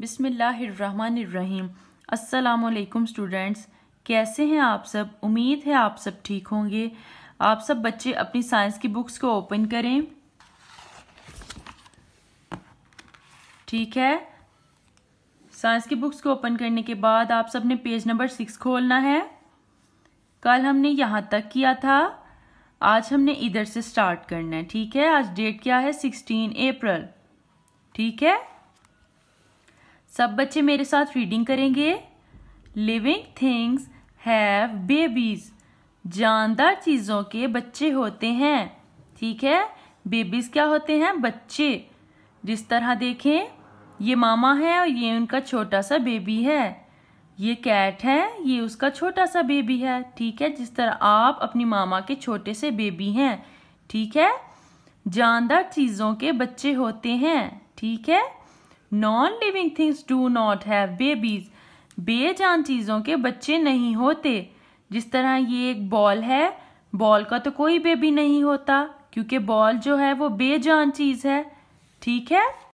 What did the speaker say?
बिसमीम् अल्लाम स्टूडेंट्स कैसे हैं आप सब उम्मीद है आप सब ठीक होंगे आप सब बच्चे अपनी साइंस की बुक्स को ओपन करें ठीक है साइंस की बुक्स को ओपन करने के बाद आप सब ने पेज नंबर सिक्स खोलना है कल हमने यहाँ तक किया था आज हमने इधर से स्टार्ट करना है ठीक है आज डेट क्या है सिक्सटीन अप्रैल ठीक है सब बच्चे मेरे साथ रीडिंग करेंगे लिविंग थिंग्स हैव बेबीज जानदार चीज़ों के बच्चे होते हैं ठीक है बेबीज क्या होते हैं बच्चे जिस तरह देखें ये मामा है और ये उनका छोटा सा बेबी है ये कैट है ये उसका छोटा सा बेबी है ठीक है जिस तरह आप अपनी मामा के छोटे से बेबी हैं ठीक है जानदार चीज़ों के बच्चे होते हैं ठीक है non living things do not have babies बेजान चीज़ों के बच्चे नहीं होते जिस तरह ये एक बॉल है बॉल का तो कोई बेबी नहीं होता क्योंकि बॉल जो है वो बेजान चीज़ है ठीक है